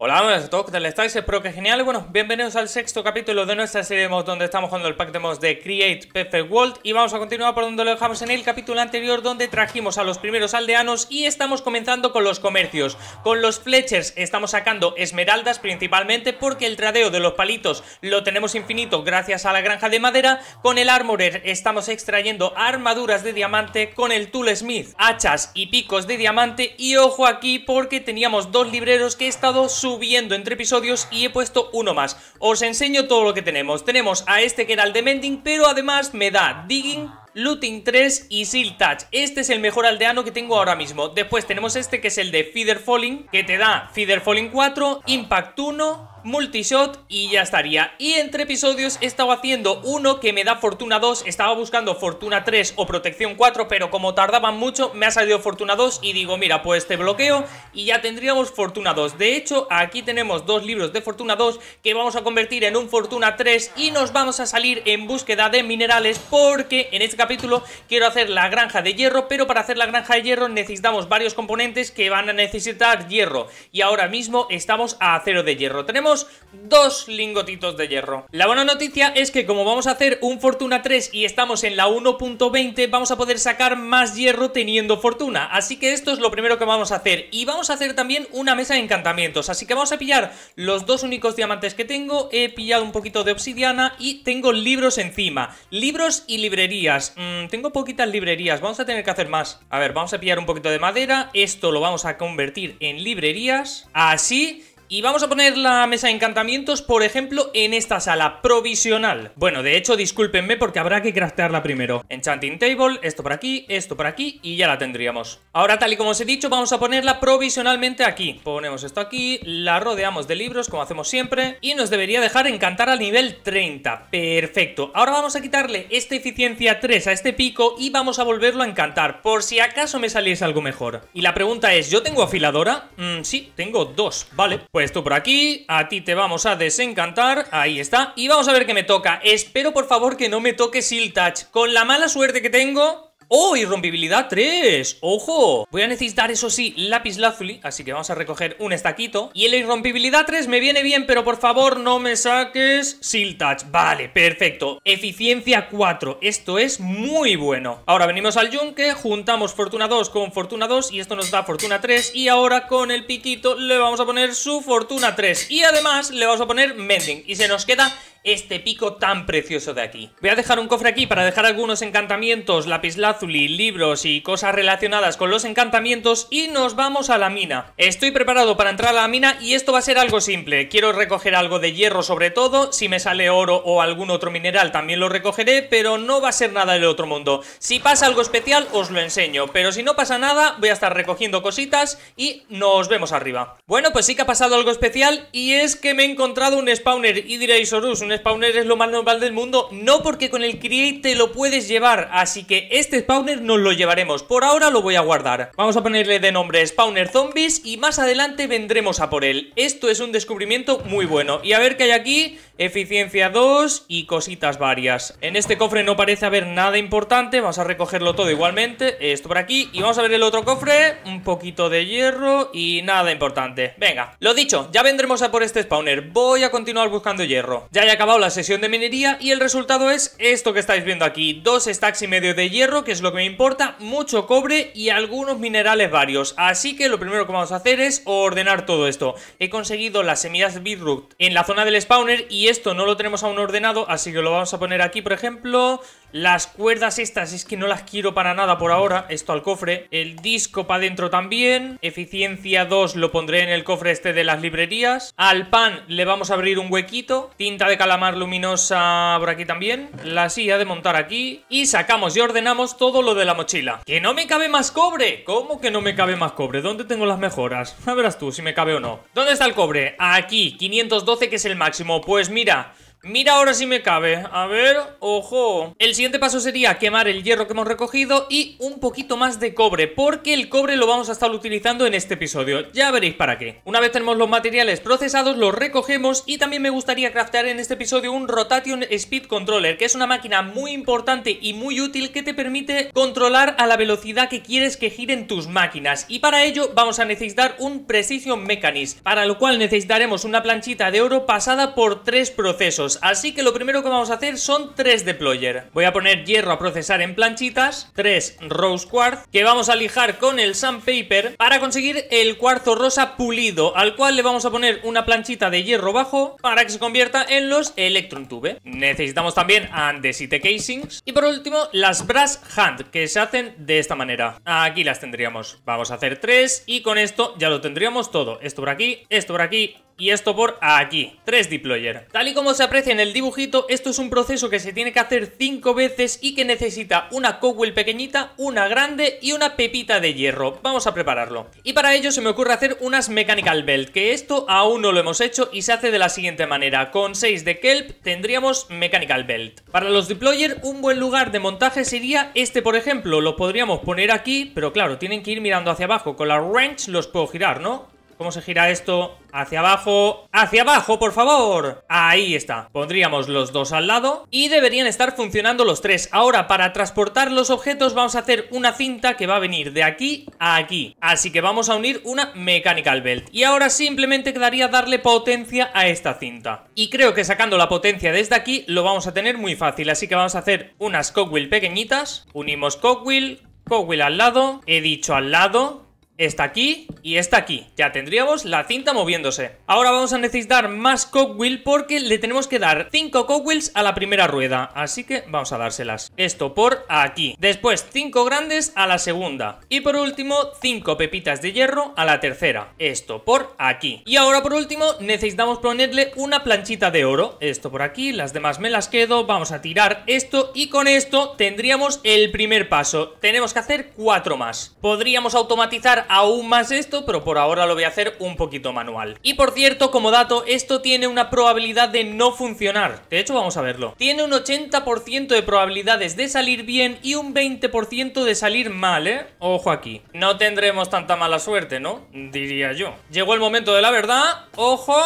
Hola, buenas a todos, ¿qué tal estáis? Espero que genial. Bueno, bienvenidos al sexto capítulo de nuestra serie de mods donde estamos jugando el pack de mods de Create Perfect World y vamos a continuar por donde lo dejamos en el capítulo anterior donde trajimos a los primeros aldeanos y estamos comenzando con los comercios. Con los Fletchers estamos sacando esmeraldas principalmente porque el tradeo de los palitos lo tenemos infinito gracias a la granja de madera. Con el Armorer estamos extrayendo armaduras de diamante, con el Tool Smith, hachas y picos de diamante y ojo aquí porque teníamos dos libreros que he estado subiendo entre episodios y he puesto uno más. Os enseño todo lo que tenemos. Tenemos a este que era el de Mending, pero además me da Digging, Looting 3 y Seal Touch. Este es el mejor aldeano que tengo ahora mismo. Después tenemos este que es el de Feeder Falling, que te da Feeder Falling 4, Impact 1, multishot y ya estaría. Y entre episodios he estado haciendo uno que me da Fortuna 2, estaba buscando Fortuna 3 o Protección 4, pero como tardaban mucho me ha salido Fortuna 2 y digo, mira, pues te bloqueo y ya tendríamos Fortuna 2. De hecho, aquí tenemos dos libros de Fortuna 2 que vamos a convertir en un Fortuna 3 y nos vamos a salir en búsqueda de minerales porque en este capítulo quiero hacer la granja de hierro, pero para hacer la granja de hierro necesitamos varios componentes que van a necesitar hierro. Y ahora mismo estamos a acero de hierro. Tenemos dos lingotitos de hierro. La buena noticia es que como vamos a hacer un Fortuna 3 y estamos en la 1.20, vamos a poder sacar más hierro teniendo fortuna. Así que esto es lo primero que vamos a hacer. Y vamos a hacer también una mesa de encantamientos. Así que vamos a pillar los dos únicos diamantes que tengo. He pillado un poquito de obsidiana y tengo libros encima. Libros y librerías. Mm, tengo poquitas librerías, vamos a tener que hacer más. A ver, vamos a pillar un poquito de madera. Esto lo vamos a convertir en librerías. Así... Y vamos a poner la mesa de encantamientos, por ejemplo, en esta sala provisional. Bueno, de hecho, discúlpenme porque habrá que craftearla primero. Enchanting table, esto por aquí, esto por aquí y ya la tendríamos. Ahora, tal y como os he dicho, vamos a ponerla provisionalmente aquí. Ponemos esto aquí, la rodeamos de libros, como hacemos siempre, y nos debería dejar encantar al nivel 30. Perfecto. Ahora vamos a quitarle esta eficiencia 3 a este pico y vamos a volverlo a encantar, por si acaso me saliese algo mejor. Y la pregunta es, ¿yo tengo afiladora? Mm, sí, tengo dos. Vale, esto por aquí, a ti te vamos a desencantar, ahí está, y vamos a ver qué me toca. Espero por favor que no me toque Siltach. Touch. Con la mala suerte que tengo, ¡Oh, irrompibilidad 3! ¡Ojo! Voy a necesitar, eso sí, lápiz lazuli, así que vamos a recoger un estaquito. Y el irrompibilidad 3 me viene bien, pero por favor no me saques siltach, Touch. Vale, perfecto. Eficiencia 4. Esto es muy bueno. Ahora venimos al yunque, juntamos Fortuna 2 con Fortuna 2 y esto nos da Fortuna 3. Y ahora con el piquito le vamos a poner su Fortuna 3. Y además le vamos a poner Mending. Y se nos queda este pico tan precioso de aquí. Voy a dejar un cofre aquí para dejar algunos encantamientos, lapislázuli, libros y cosas relacionadas con los encantamientos y nos vamos a la mina. Estoy preparado para entrar a la mina y esto va a ser algo simple. Quiero recoger algo de hierro sobre todo, si me sale oro o algún otro mineral también lo recogeré, pero no va a ser nada del otro mundo. Si pasa algo especial os lo enseño, pero si no pasa nada voy a estar recogiendo cositas y nos vemos arriba. Bueno, pues sí que ha pasado algo especial y es que me he encontrado un spawner y diréis, un spawner es lo más normal del mundo? No, porque con el create te lo puedes llevar, así que este spawner nos lo llevaremos. Por ahora lo voy a guardar. Vamos a ponerle de nombre spawner zombies y más adelante vendremos a por él. Esto es un descubrimiento muy bueno. Y a ver qué hay aquí. Eficiencia 2 y cositas varias. En este cofre no parece haber nada importante. Vamos a recogerlo todo igualmente. Esto por aquí. Y vamos a ver el otro cofre. Un poquito de hierro y nada importante. Venga, lo dicho, ya vendremos a por este spawner. Voy a continuar buscando hierro. Ya, ya acabado la sesión de minería y el resultado es esto que estáis viendo aquí. Dos stacks y medio de hierro, que es lo que me importa, mucho cobre y algunos minerales varios. Así que lo primero que vamos a hacer es ordenar todo esto. He conseguido las semillas Beetroot en la zona del spawner y esto no lo tenemos aún ordenado, así que lo vamos a poner aquí, por ejemplo... Las cuerdas estas es que no las quiero para nada por ahora. Esto al cofre. El disco para adentro también. Eficiencia 2 lo pondré en el cofre este de las librerías. Al pan le vamos a abrir un huequito. Tinta de calamar luminosa por aquí también. La silla de montar aquí. Y sacamos y ordenamos todo lo de la mochila. ¡Que no me cabe más cobre! ¿Cómo que no me cabe más cobre? ¿Dónde tengo las mejoras? A verás tú si me cabe o no. ¿Dónde está el cobre? Aquí, 512 que es el máximo. Pues mira... Mira ahora si me cabe. A ver, ojo. El siguiente paso sería quemar el hierro que hemos recogido y un poquito más de cobre, porque el cobre lo vamos a estar utilizando en este episodio. Ya veréis para qué. Una vez tenemos los materiales procesados, los recogemos y también me gustaría craftear en este episodio un Rotation Speed Controller, que es una máquina muy importante y muy útil que te permite controlar a la velocidad que quieres que giren tus máquinas. Y para ello vamos a necesitar un Precision Mechanism, para lo cual necesitaremos una planchita de oro pasada por tres procesos Así que lo primero que vamos a hacer son 3 de ployer. Voy a poner hierro a procesar en planchitas, 3 rose quartz, que vamos a lijar con el sandpaper para conseguir el cuarzo rosa pulido, al cual le vamos a poner una planchita de hierro bajo para que se convierta en los electron tube. Necesitamos también andesite casings y por último las brass hand, que se hacen de esta manera. Aquí las tendríamos. Vamos a hacer 3 y con esto ya lo tendríamos todo. Esto por aquí, esto por aquí y esto por aquí, 3 deployer. Tal y como se aprecia en el dibujito, esto es un proceso que se tiene que hacer 5 veces y que necesita una Cowell pequeñita, una grande y una pepita de hierro. Vamos a prepararlo. Y para ello se me ocurre hacer unas Mechanical Belt, que esto aún no lo hemos hecho y se hace de la siguiente manera. Con 6 de kelp tendríamos Mechanical Belt. Para los deployer, un buen lugar de montaje sería este, por ejemplo. Lo podríamos poner aquí, pero claro, tienen que ir mirando hacia abajo. Con la wrench los puedo girar, ¿no? ¿Cómo se gira esto? Hacia abajo. ¡Hacia abajo, por favor! Ahí está. Pondríamos los dos al lado y deberían estar funcionando los tres. Ahora, para transportar los objetos vamos a hacer una cinta que va a venir de aquí a aquí. Así que vamos a unir una Mechanical Belt. Y ahora simplemente quedaría darle potencia a esta cinta. Y creo que sacando la potencia desde aquí lo vamos a tener muy fácil. Así que vamos a hacer unas cogwheel pequeñitas. Unimos cogwheel, cogwheel al lado, he dicho al lado, esta aquí y esta aquí. Ya tendríamos la cinta moviéndose. Ahora vamos a necesitar más cogwheel porque le tenemos que dar 5 cogwheels a la primera rueda. Así que vamos a dárselas. Esto por aquí. Después 5 grandes a la segunda. Y por último 5 pepitas de hierro a la tercera. Esto por aquí. Y ahora por último necesitamos ponerle una planchita de oro. Esto por aquí, las demás me las quedo. Vamos a tirar esto y con esto tendríamos el primer paso. Tenemos que hacer 4 más. Podríamos automatizar aún más esto, pero por ahora lo voy a hacer un poquito manual. Y por cierto, como dato, esto tiene una probabilidad de no funcionar. De hecho, vamos a verlo. Tiene un 80% de probabilidades de salir bien y un 20% de salir mal, ¿eh? Ojo aquí. No tendremos tanta mala suerte, ¿no? Diría yo. Llegó el momento de la verdad. ¡Ojo!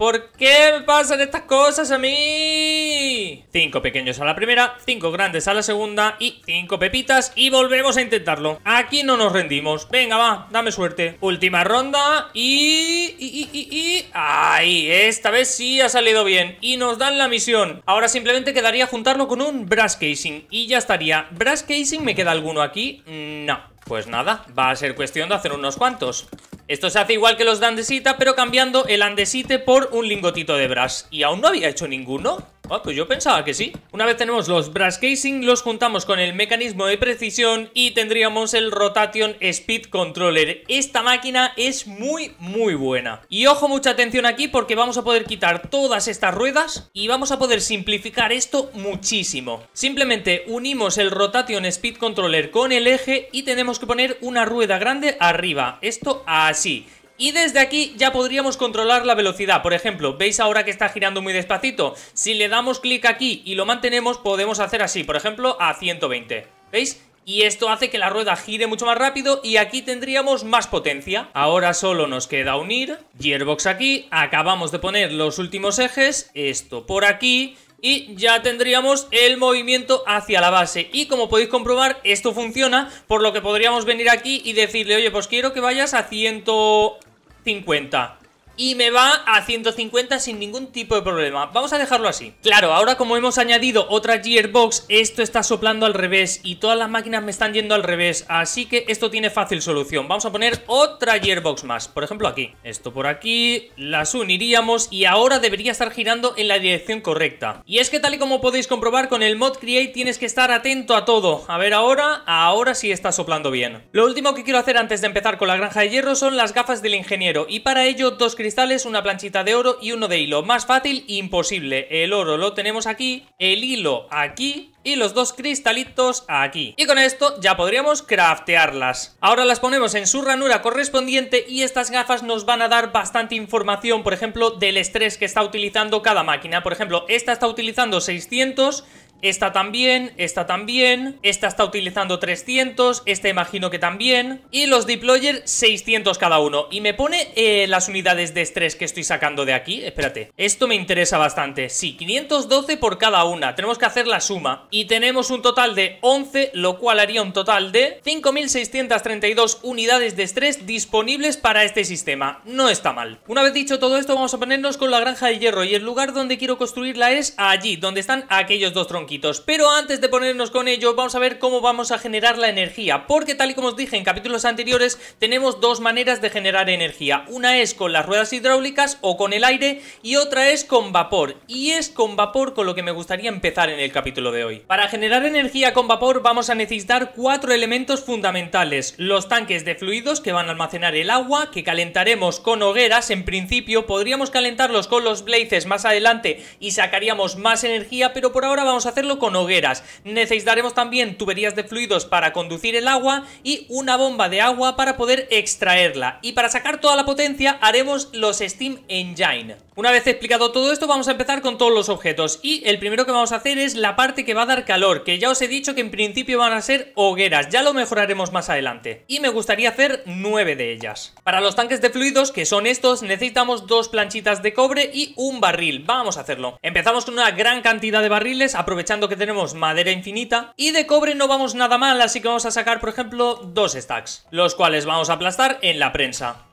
¿Por qué me pasan estas cosas a mí? Cinco pequeños a la primera, cinco grandes a la segunda y cinco pepitas y volvemos a intentarlo. Aquí no nos rendimos. Venga, va, dame suerte. Última ronda y... y, y ¡Ahí! Esta vez sí ha salido bien y nos dan la misión. Ahora simplemente quedaría juntarlo con un brass casing y ya estaría. ¿Brass casing me queda alguno aquí? No. Pues nada, va a ser cuestión de hacer unos cuantos. Esto se hace igual que los de andesita, pero cambiando el andesite por un lingotito de brass. Y aún no había hecho ninguno. Ah, pues yo pensaba que sí. Una vez tenemos los brass casing, los juntamos con el mecanismo de precisión y tendríamos el Rotation Speed Controller. Esta máquina es muy, muy buena. Y ojo, mucha atención aquí porque vamos a poder quitar todas estas ruedas y vamos a poder simplificar esto muchísimo. Simplemente unimos el Rotation Speed Controller con el eje y tenemos que poner una rueda grande arriba. Esto así. Y desde aquí ya podríamos controlar la velocidad. Por ejemplo, ¿veis ahora que está girando muy despacito? Si le damos clic aquí y lo mantenemos, podemos hacer así, por ejemplo, a 120. ¿Veis? Y esto hace que la rueda gire mucho más rápido y aquí tendríamos más potencia. Ahora solo nos queda unir, gearbox aquí, acabamos de poner los últimos ejes, esto por aquí... Y ya tendríamos el movimiento hacia la base Y como podéis comprobar, esto funciona Por lo que podríamos venir aquí y decirle Oye, pues quiero que vayas a 100... 50 y me va a 150 sin ningún tipo de problema. Vamos a dejarlo así. Claro, ahora como hemos añadido otra Gearbox, esto está soplando al revés y todas las máquinas me están yendo al revés, así que esto tiene fácil solución. Vamos a poner otra Gearbox más, por ejemplo aquí. Esto por aquí, las uniríamos y ahora debería estar girando en la dirección correcta. Y es que tal y como podéis comprobar con el mod Create tienes que estar atento a todo. A ver ahora, ahora sí está soplando bien. Lo último que quiero hacer antes de empezar con la granja de hierro son las gafas del ingeniero y para ello dos una planchita de oro y uno de hilo. Más fácil, imposible. El oro lo tenemos aquí, el hilo aquí y los dos cristalitos aquí. Y con esto ya podríamos craftearlas. Ahora las ponemos en su ranura correspondiente y estas gafas nos van a dar bastante información, por ejemplo, del estrés que está utilizando cada máquina. Por ejemplo, esta está utilizando 600, esta también, esta también, esta está utilizando 300, esta imagino que también, y los deployer 600 cada uno. Y me pone eh, las unidades de estrés que estoy sacando de aquí, espérate, esto me interesa bastante, sí, 512 por cada una, tenemos que hacer la suma, y tenemos un total de 11, lo cual haría un total de 5.632 unidades de estrés disponibles para este sistema, no está mal. Una vez dicho todo esto, vamos a ponernos con la granja de hierro, y el lugar donde quiero construirla es allí, donde están aquellos dos troncos. Pero antes de ponernos con ello, vamos a ver cómo vamos a generar la energía. Porque tal y como os dije en capítulos anteriores, tenemos dos maneras de generar energía. Una es con las ruedas hidráulicas o con el aire y otra es con vapor. Y es con vapor con lo que me gustaría empezar en el capítulo de hoy. Para generar energía con vapor vamos a necesitar cuatro elementos fundamentales. Los tanques de fluidos que van a almacenar el agua, que calentaremos con hogueras en principio. Podríamos calentarlos con los blazes más adelante y sacaríamos más energía, pero por ahora vamos a hacer con hogueras. Necesitaremos también tuberías de fluidos para conducir el agua y una bomba de agua para poder extraerla. Y para sacar toda la potencia haremos los Steam Engine. Una vez explicado todo esto, vamos a empezar con todos los objetos. Y el primero que vamos a hacer es la parte que va a dar calor, que ya os he dicho que en principio van a ser hogueras. Ya lo mejoraremos más adelante. Y me gustaría hacer nueve de ellas. Para los tanques de fluidos, que son estos, necesitamos dos planchitas de cobre y un barril. Vamos a hacerlo. Empezamos con una gran cantidad de barriles, aprovechando que tenemos madera infinita. Y de cobre no vamos nada mal, así que vamos a sacar, por ejemplo, dos stacks. Los cuales vamos a aplastar en la prensa.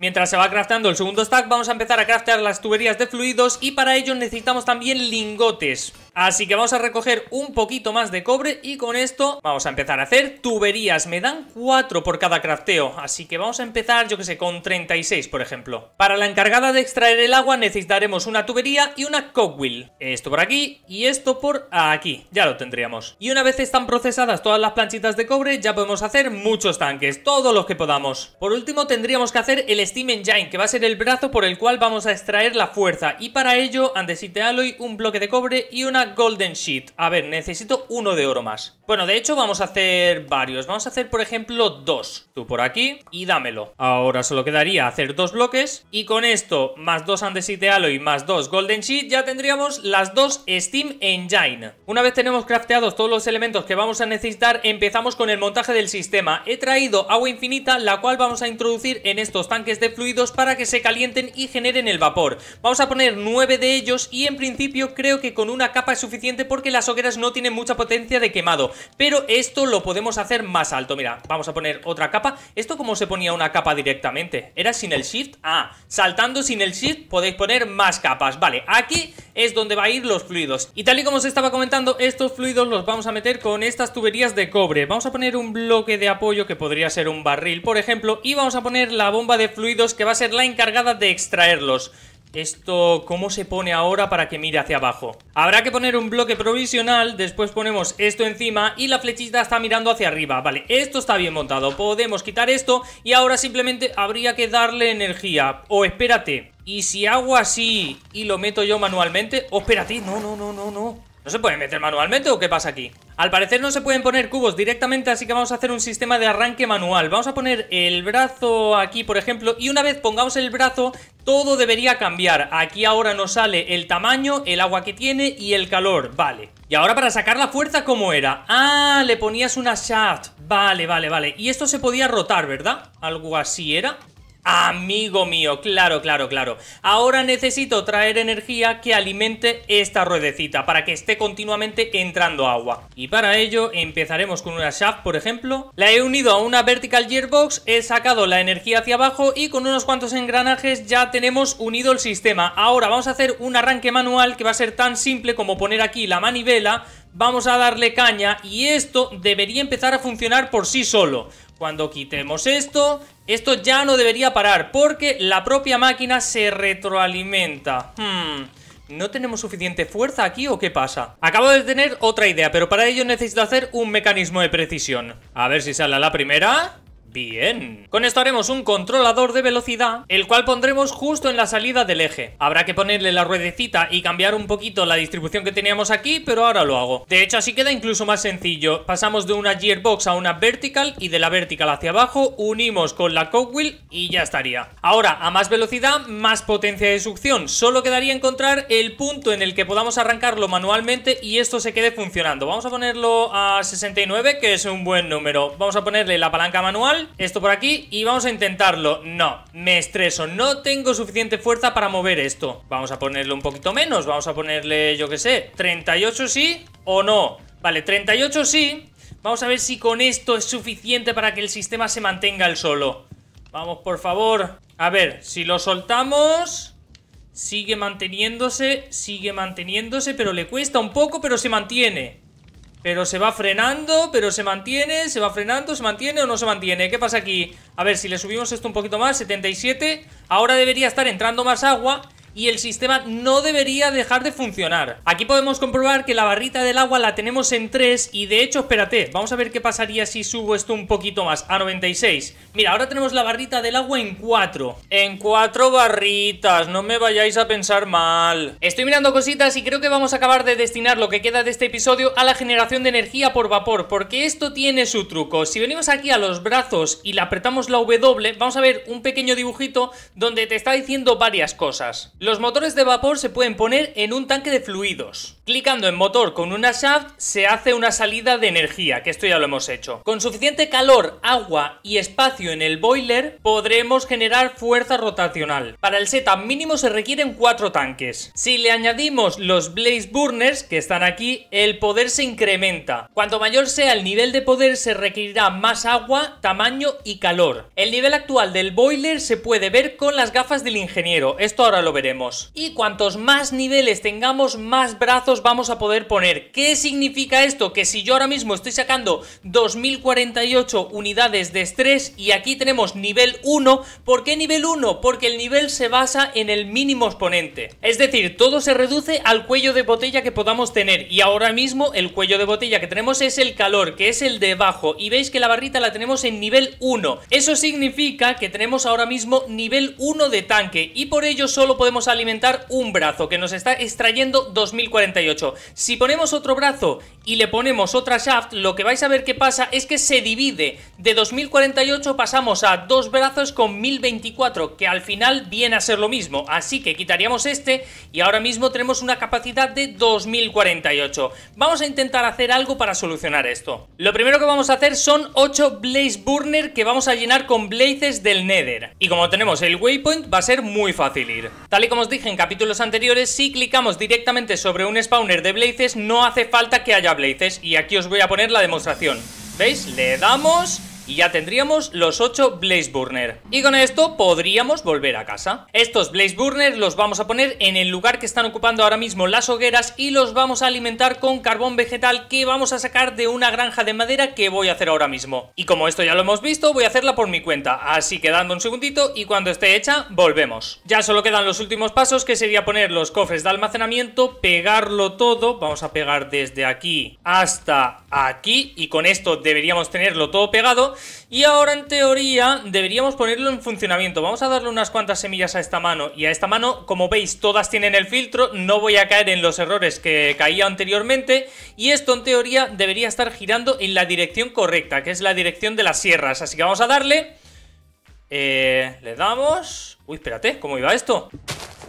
Mientras se va craftando el segundo stack, vamos a empezar a craftear las tuberías de fluidos y para ello necesitamos también lingotes. Así que vamos a recoger un poquito más de cobre y con esto vamos a empezar a hacer tuberías. Me dan 4 por cada crafteo, así que vamos a empezar, yo que sé, con 36, por ejemplo. Para la encargada de extraer el agua necesitaremos una tubería y una cogwheel. Esto por aquí y esto por aquí. Ya lo tendríamos. Y una vez están procesadas todas las planchitas de cobre, ya podemos hacer muchos tanques, todos los que podamos. Por último, tendríamos que hacer el Steam Engine, que va a ser el brazo por el cual vamos a extraer la fuerza. Y para ello, andesite alloy, un bloque de cobre y una golden sheet. A ver, necesito uno de oro más. Bueno, de hecho vamos a hacer varios. Vamos a hacer, por ejemplo, dos. Tú por aquí y dámelo. Ahora solo quedaría hacer dos bloques. Y con esto, más dos andesite alloy, más dos golden sheet, ya tendríamos las dos Steam Engine. Una vez tenemos crafteados todos los elementos que vamos a necesitar, empezamos con el montaje del sistema. He traído agua infinita, la cual vamos a introducir en estos tanques de fluidos para que se calienten y generen el vapor. Vamos a poner nueve de ellos y en principio creo que con una capa es suficiente porque las hogueras no tienen mucha potencia de quemado, pero esto lo podemos hacer más alto. Mira, vamos a poner otra capa. ¿Esto como se ponía una capa directamente? ¿Era sin el shift? Ah, saltando sin el shift podéis poner más capas. Vale, aquí es donde va a ir los fluidos. Y tal y como os estaba comentando, estos fluidos los vamos a meter con estas tuberías de cobre. Vamos a poner un bloque de apoyo que podría ser un barril, por ejemplo, y vamos a poner la bomba de fluidos que va a ser la encargada de extraerlos. Esto, ¿cómo se pone ahora para que mire hacia abajo? Habrá que poner un bloque provisional, después ponemos esto encima y la flechita está mirando hacia arriba. Vale, esto está bien montado, podemos quitar esto y ahora simplemente habría que darle energía. O espérate, ¿y si hago así y lo meto yo manualmente? O espérate, no, no, no, no, no se pueden meter manualmente o qué pasa aquí? Al parecer no se pueden poner cubos directamente, así que vamos a hacer un sistema de arranque manual. Vamos a poner el brazo aquí, por ejemplo, y una vez pongamos el brazo, todo debería cambiar. Aquí ahora nos sale el tamaño, el agua que tiene y el calor, vale. Y ahora para sacar la fuerza, ¿cómo era? Ah, le ponías una shaft, vale, vale, vale. Y esto se podía rotar, ¿verdad? Algo así era. Amigo mío, claro, claro, claro. Ahora necesito traer energía que alimente esta ruedecita para que esté continuamente entrando agua. Y para ello empezaremos con una shaft, por ejemplo. La he unido a una vertical gearbox, he sacado la energía hacia abajo y con unos cuantos engranajes ya tenemos unido el sistema. Ahora vamos a hacer un arranque manual que va a ser tan simple como poner aquí la manivela vamos a darle caña y esto debería empezar a funcionar por sí solo. Cuando quitemos esto, esto ya no debería parar porque la propia máquina se retroalimenta. Hmm, ¿No tenemos suficiente fuerza aquí o qué pasa? Acabo de tener otra idea, pero para ello necesito hacer un mecanismo de precisión. A ver si sale la primera. Bien. Con esto haremos un controlador de velocidad, el cual pondremos justo en la salida del eje. Habrá que ponerle la ruedecita y cambiar un poquito la distribución que teníamos aquí, pero ahora lo hago. De hecho, así queda incluso más sencillo. Pasamos de una gearbox a una vertical y de la vertical hacia abajo unimos con la cogwheel y ya estaría. Ahora, a más velocidad, más potencia de succión. Solo quedaría encontrar el punto en el que podamos arrancarlo manualmente y esto se quede funcionando. Vamos a ponerlo a 69, que es un buen número. Vamos a ponerle la palanca manual esto por aquí y vamos a intentarlo. No, me estreso, no tengo suficiente fuerza para mover esto. Vamos a ponerle un poquito menos, vamos a ponerle, yo qué sé, 38 sí o no. Vale, 38 sí. Vamos a ver si con esto es suficiente para que el sistema se mantenga el solo. Vamos, por favor. A ver, si lo soltamos... Sigue manteniéndose, sigue manteniéndose, pero le cuesta un poco, pero se mantiene. Pero se va frenando, pero se mantiene, se va frenando, se mantiene o no se mantiene. ¿Qué pasa aquí? A ver, si le subimos esto un poquito más, 77. Ahora debería estar entrando más agua y el sistema no debería dejar de funcionar. Aquí podemos comprobar que la barrita del agua la tenemos en 3 y de hecho, espérate, vamos a ver qué pasaría si subo esto un poquito más, a 96. Mira, ahora tenemos la barrita del agua en 4. En 4 barritas, no me vayáis a pensar mal. Estoy mirando cositas y creo que vamos a acabar de destinar lo que queda de este episodio a la generación de energía por vapor, porque esto tiene su truco. Si venimos aquí a los brazos y le apretamos la W, vamos a ver un pequeño dibujito donde te está diciendo varias cosas. Los motores de vapor se pueden poner en un tanque de fluidos. Clicando en motor con una shaft se hace una salida de energía, que esto ya lo hemos hecho. Con suficiente calor, agua y espacio en el boiler podremos generar fuerza rotacional. Para el setup mínimo se requieren cuatro tanques. Si le añadimos los blaze burners que están aquí, el poder se incrementa. Cuanto mayor sea el nivel de poder se requerirá más agua, tamaño y calor. El nivel actual del boiler se puede ver con las gafas del ingeniero, esto ahora lo veremos. Y cuantos más niveles tengamos, más brazos vamos a poder poner. ¿Qué significa esto? Que si yo ahora mismo estoy sacando 2048 unidades de estrés y aquí tenemos nivel 1, ¿por qué nivel 1? Porque el nivel se basa en el mínimo exponente. Es decir, todo se reduce al cuello de botella que podamos tener y ahora mismo el cuello de botella que tenemos es el calor, que es el de abajo y veis que la barrita la tenemos en nivel 1. Eso significa que tenemos ahora mismo nivel 1 de tanque y por ello solo podemos a alimentar un brazo que nos está extrayendo 2048. Si ponemos otro brazo y le ponemos otra shaft, lo que vais a ver que pasa es que se divide. De 2048 pasamos a dos brazos con 1024, que al final viene a ser lo mismo. Así que quitaríamos este y ahora mismo tenemos una capacidad de 2048. Vamos a intentar hacer algo para solucionar esto. Lo primero que vamos a hacer son 8 Blaze Burner que vamos a llenar con blazes del Nether. Y como tenemos el waypoint va a ser muy fácil ir como os dije en capítulos anteriores, si clicamos directamente sobre un spawner de blazes, no hace falta que haya blazes. Y aquí os voy a poner la demostración. ¿Veis? Le damos y ya tendríamos los 8 Blaze Burner. Y con esto podríamos volver a casa. Estos Blaze Burners los vamos a poner en el lugar que están ocupando ahora mismo las hogueras y los vamos a alimentar con carbón vegetal que vamos a sacar de una granja de madera que voy a hacer ahora mismo. Y como esto ya lo hemos visto, voy a hacerla por mi cuenta, así que dando un segundito y cuando esté hecha, volvemos. Ya solo quedan los últimos pasos que sería poner los cofres de almacenamiento, pegarlo todo, vamos a pegar desde aquí hasta aquí y con esto deberíamos tenerlo todo pegado y ahora en teoría deberíamos ponerlo en funcionamiento. Vamos a darle unas cuantas semillas a esta mano. Y a esta mano, como veis, todas tienen el filtro. No voy a caer en los errores que caía anteriormente. Y esto en teoría debería estar girando en la dirección correcta, que es la dirección de las sierras. Así que vamos a darle... Eh, le damos... Uy, espérate, ¿cómo iba esto?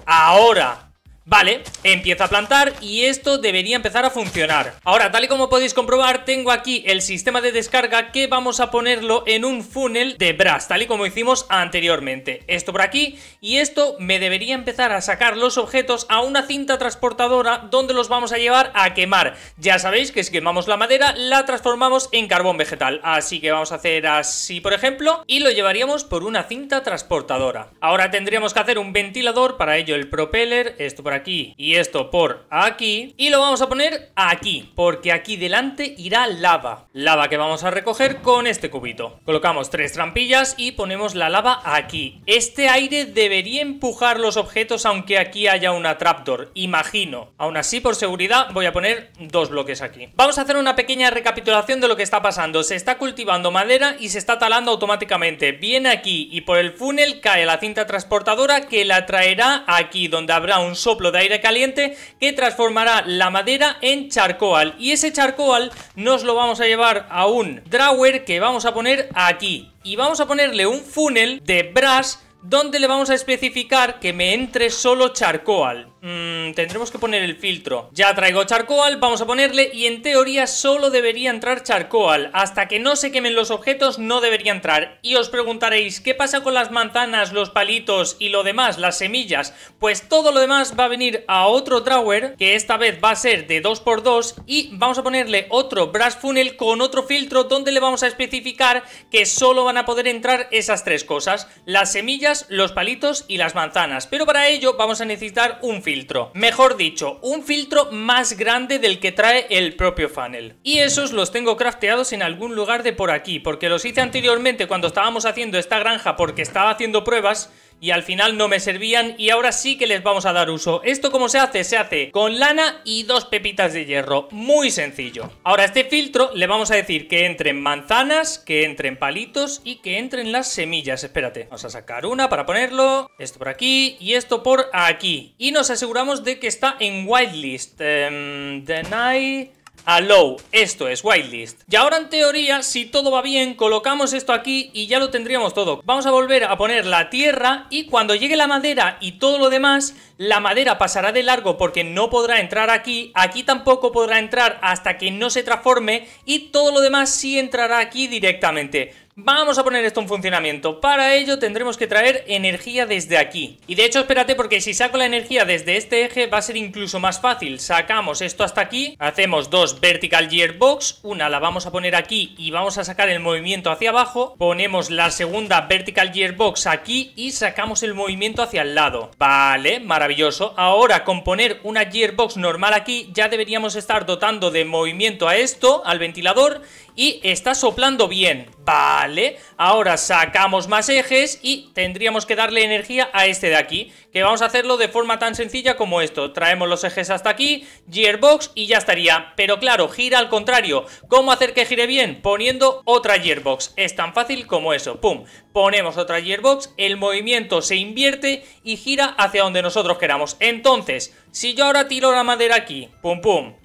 Ahora, Vale, empiezo a plantar y esto debería empezar a funcionar. Ahora, tal y como podéis comprobar, tengo aquí el sistema de descarga que vamos a ponerlo en un funnel de brass, tal y como hicimos anteriormente. Esto por aquí y esto me debería empezar a sacar los objetos a una cinta transportadora donde los vamos a llevar a quemar. Ya sabéis que si quemamos la madera, la transformamos en carbón vegetal. Así que vamos a hacer así, por ejemplo, y lo llevaríamos por una cinta transportadora. Ahora tendríamos que hacer un ventilador, para ello el propeller, esto por aquí aquí y esto por aquí. Y lo vamos a poner aquí, porque aquí delante irá lava. Lava que vamos a recoger con este cubito. Colocamos tres trampillas y ponemos la lava aquí. Este aire debería empujar los objetos aunque aquí haya una trapdoor, imagino. Aún así, por seguridad, voy a poner dos bloques aquí. Vamos a hacer una pequeña recapitulación de lo que está pasando. Se está cultivando madera y se está talando automáticamente. Viene aquí y por el funnel cae la cinta transportadora que la traerá aquí, donde habrá un soplo de aire caliente que transformará la madera en charcoal. Y ese charcoal nos lo vamos a llevar a un drawer que vamos a poner aquí. Y vamos a ponerle un funnel de brass donde le vamos a especificar que me entre solo charcoal. Mm, tendremos que poner el filtro. Ya traigo charcoal, vamos a ponerle y en teoría solo debería entrar charcoal. Hasta que no se quemen los objetos no debería entrar. Y os preguntaréis, ¿qué pasa con las manzanas, los palitos y lo demás, las semillas? Pues todo lo demás va a venir a otro drawer, que esta vez va a ser de 2x2 y vamos a ponerle otro brass funnel con otro filtro donde le vamos a especificar que solo van a poder entrar esas tres cosas, las semillas, los palitos y las manzanas. Pero para ello vamos a necesitar un filtro Mejor dicho, un filtro más grande del que trae el propio funnel. Y esos los tengo crafteados en algún lugar de por aquí, porque los hice anteriormente cuando estábamos haciendo esta granja porque estaba haciendo pruebas y al final no me servían y ahora sí que les vamos a dar uso. ¿Esto cómo se hace? Se hace con lana y dos pepitas de hierro, muy sencillo. Ahora a este filtro le vamos a decir que entren manzanas, que entren palitos y que entren las semillas, espérate. Vamos a sacar una para ponerlo, esto por aquí y esto por aquí. Y nos aseguramos de que está en whitelist. deny... Em, hello Esto es whitelist. Y ahora en teoría, si todo va bien, colocamos esto aquí y ya lo tendríamos todo. Vamos a volver a poner la tierra y cuando llegue la madera y todo lo demás, la madera pasará de largo porque no podrá entrar aquí, aquí tampoco podrá entrar hasta que no se transforme y todo lo demás sí entrará aquí directamente. Vamos a poner esto en funcionamiento. Para ello tendremos que traer energía desde aquí. Y de hecho, espérate, porque si saco la energía desde este eje va a ser incluso más fácil. Sacamos esto hasta aquí, hacemos dos vertical gearbox, una la vamos a poner aquí y vamos a sacar el movimiento hacia abajo, ponemos la segunda vertical gearbox aquí y sacamos el movimiento hacia el lado. Vale, maravilloso. Ahora con poner una gearbox normal aquí ya deberíamos estar dotando de movimiento a esto, al ventilador, y está soplando bien. Vale, ahora sacamos más ejes y tendríamos que darle energía a este de aquí Que vamos a hacerlo de forma tan sencilla como esto Traemos los ejes hasta aquí, gearbox y ya estaría Pero claro, gira al contrario ¿Cómo hacer que gire bien? Poniendo otra gearbox Es tan fácil como eso, pum Ponemos otra gearbox, el movimiento se invierte y gira hacia donde nosotros queramos Entonces, si yo ahora tiro la madera aquí, pum pum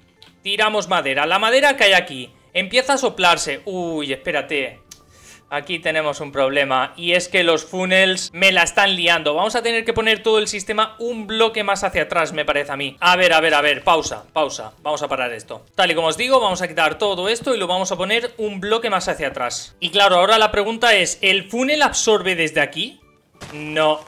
Tiramos madera, la madera que hay aquí Empieza a soplarse, uy, espérate, Aquí tenemos un problema y es que los funnels me la están liando. Vamos a tener que poner todo el sistema un bloque más hacia atrás, me parece a mí. A ver, a ver, a ver, pausa, pausa. Vamos a parar esto. Tal y como os digo, vamos a quitar todo esto y lo vamos a poner un bloque más hacia atrás. Y claro, ahora la pregunta es, ¿el funnel absorbe desde aquí? No,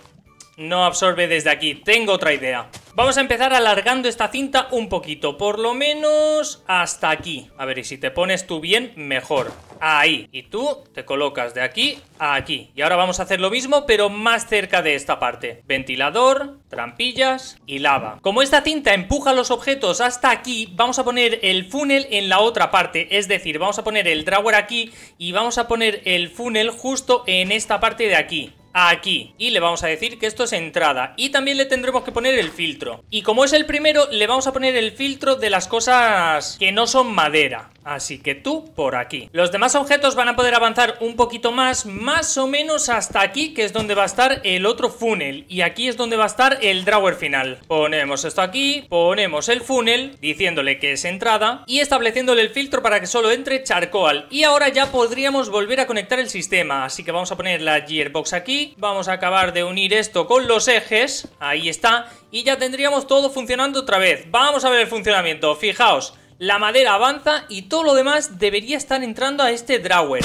no absorbe desde aquí. Tengo otra idea. Vamos a empezar alargando esta cinta un poquito, por lo menos hasta aquí. A ver, y si te pones tú bien, mejor. Ahí. Y tú te colocas de aquí a aquí. Y ahora vamos a hacer lo mismo, pero más cerca de esta parte. Ventilador, trampillas y lava. Como esta cinta empuja los objetos hasta aquí, vamos a poner el funnel en la otra parte. Es decir, vamos a poner el drawer aquí y vamos a poner el funnel justo en esta parte de aquí aquí y le vamos a decir que esto es entrada y también le tendremos que poner el filtro y como es el primero le vamos a poner el filtro de las cosas que no son madera así que tú por aquí. Los demás objetos van a poder avanzar un poquito más, más o menos hasta aquí, que es donde va a estar el otro funnel, y aquí es donde va a estar el drawer final. Ponemos esto aquí, ponemos el funnel, diciéndole que es entrada, y estableciéndole el filtro para que solo entre charcoal. Y ahora ya podríamos volver a conectar el sistema, así que vamos a poner la gearbox aquí, vamos a acabar de unir esto con los ejes, ahí está, y ya tendríamos todo funcionando otra vez. Vamos a ver el funcionamiento, fijaos. La madera avanza y todo lo demás debería estar entrando a este drawer.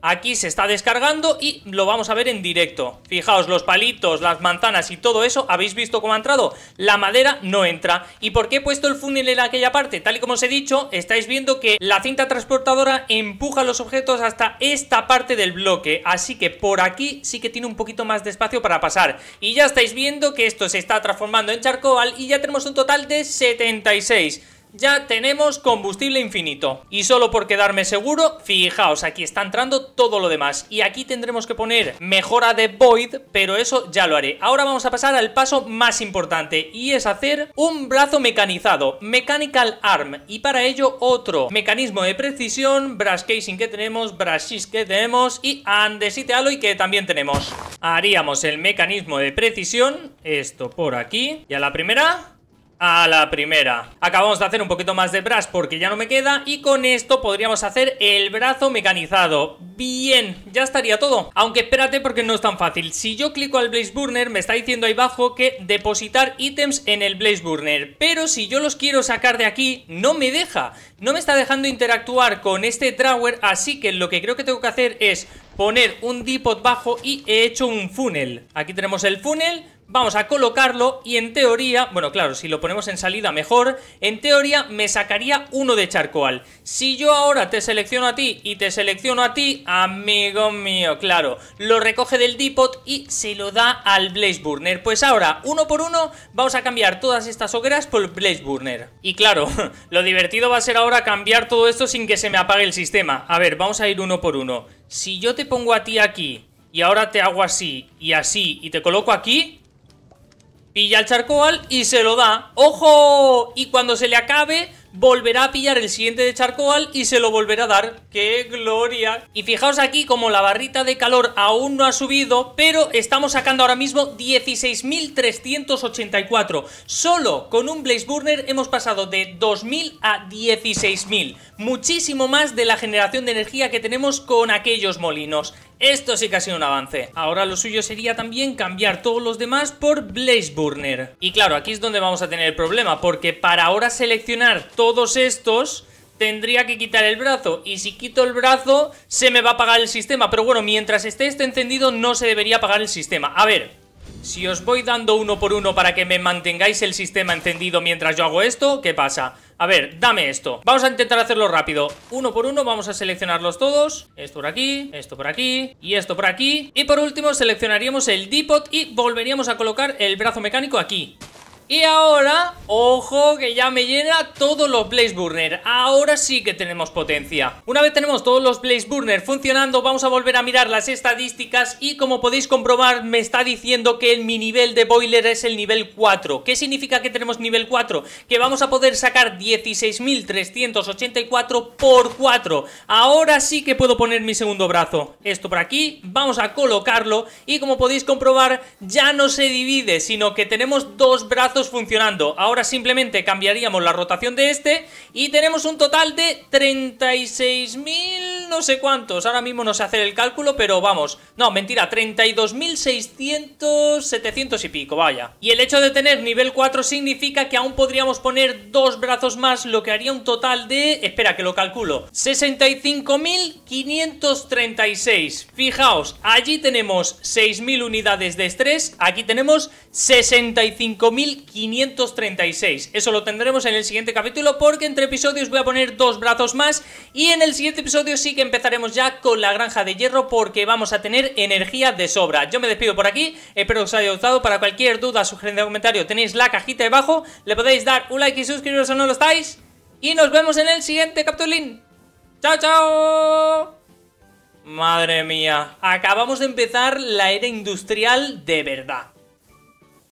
Aquí se está descargando y lo vamos a ver en directo. Fijaos, los palitos, las manzanas y todo eso, ¿habéis visto cómo ha entrado? La madera no entra. ¿Y por qué he puesto el funnel en aquella parte? Tal y como os he dicho, estáis viendo que la cinta transportadora empuja los objetos hasta esta parte del bloque. Así que por aquí sí que tiene un poquito más de espacio para pasar. Y ya estáis viendo que esto se está transformando en charcoal y ya tenemos un total de 76 ya tenemos combustible infinito. Y solo por quedarme seguro, fijaos, aquí está entrando todo lo demás. Y aquí tendremos que poner mejora de Void, pero eso ya lo haré. Ahora vamos a pasar al paso más importante, y es hacer un brazo mecanizado, Mechanical Arm. Y para ello otro mecanismo de precisión, Brass Casing que tenemos, Brassis que tenemos, y Andesite Alloy que también tenemos. Haríamos el mecanismo de precisión, esto por aquí, y a la primera a la primera. Acabamos de hacer un poquito más de brass porque ya no me queda y con esto podríamos hacer el brazo mecanizado. Bien, ya estaría todo. Aunque espérate porque no es tan fácil. Si yo clico al Blaze Burner me está diciendo ahí abajo que depositar ítems en el Blaze Burner. Pero si yo los quiero sacar de aquí no me deja. No me está dejando interactuar con este drawer así que lo que creo que tengo que hacer es poner un depot bajo y he hecho un funnel. Aquí tenemos el funnel vamos a colocarlo y en teoría, bueno claro, si lo ponemos en salida mejor, en teoría me sacaría uno de charcoal. Si yo ahora te selecciono a ti y te selecciono a ti, amigo mío, claro, lo recoge del depot y se lo da al Blazeburner. Pues ahora, uno por uno, vamos a cambiar todas estas hogueras por Blazeburner. Y claro, lo divertido va a ser ahora cambiar todo esto sin que se me apague el sistema. A ver, vamos a ir uno por uno. Si yo te pongo a ti aquí... Y ahora te hago así y así y te coloco aquí, Pilla el Charcoal y se lo da. ¡Ojo! Y cuando se le acabe, volverá a pillar el siguiente de Charcoal y se lo volverá a dar. ¡Qué gloria! Y fijaos aquí como la barrita de calor aún no ha subido, pero estamos sacando ahora mismo 16.384. Solo con un Blaze Burner hemos pasado de 2.000 a 16.000. Muchísimo más de la generación de energía que tenemos con aquellos molinos. Esto sí que ha sido un avance. Ahora lo suyo sería también cambiar todos los demás por Blaze Burner. Y claro, aquí es donde vamos a tener el problema, porque para ahora seleccionar todos estos tendría que quitar el brazo y si quito el brazo se me va a apagar el sistema pero bueno, mientras esté este encendido no se debería apagar el sistema a ver, si os voy dando uno por uno para que me mantengáis el sistema encendido mientras yo hago esto, ¿qué pasa? A ver, dame esto. Vamos a intentar hacerlo rápido. Uno por uno vamos a seleccionarlos todos. Esto por aquí, esto por aquí y esto por aquí. Y por último seleccionaríamos el depot y volveríamos a colocar el brazo mecánico aquí. Y ahora, ojo que ya me llena todos los Blaze Burner Ahora sí que tenemos potencia Una vez tenemos todos los Blaze Burner funcionando Vamos a volver a mirar las estadísticas Y como podéis comprobar me está diciendo que mi nivel de boiler es el nivel 4 ¿Qué significa que tenemos nivel 4? Que vamos a poder sacar 16.384 por 4 Ahora sí que puedo poner mi segundo brazo Esto por aquí, vamos a colocarlo Y como podéis comprobar ya no se divide Sino que tenemos dos brazos funcionando. Ahora simplemente cambiaríamos la rotación de este y tenemos un total de 36.000 no sé cuántos. Ahora mismo no sé hacer el cálculo, pero vamos. No, mentira, 32.600, 700 y pico, vaya. Y el hecho de tener nivel 4 significa que aún podríamos poner dos brazos más, lo que haría un total de... Espera, que lo calculo. 65.536. Fijaos, allí tenemos 6.000 unidades de estrés, aquí tenemos 65.536 536. Eso lo tendremos en el siguiente capítulo porque entre episodios voy a poner dos brazos más y en el siguiente episodio sí que empezaremos ya con la granja de hierro porque vamos a tener energía de sobra. Yo me despido por aquí, espero que os haya gustado. Para cualquier duda, sugerencia o comentario tenéis la cajita debajo, le podéis dar un like y suscribiros si no lo estáis. Y nos vemos en el siguiente capítulo ¡Chao, chao! Madre mía, acabamos de empezar la era industrial de verdad.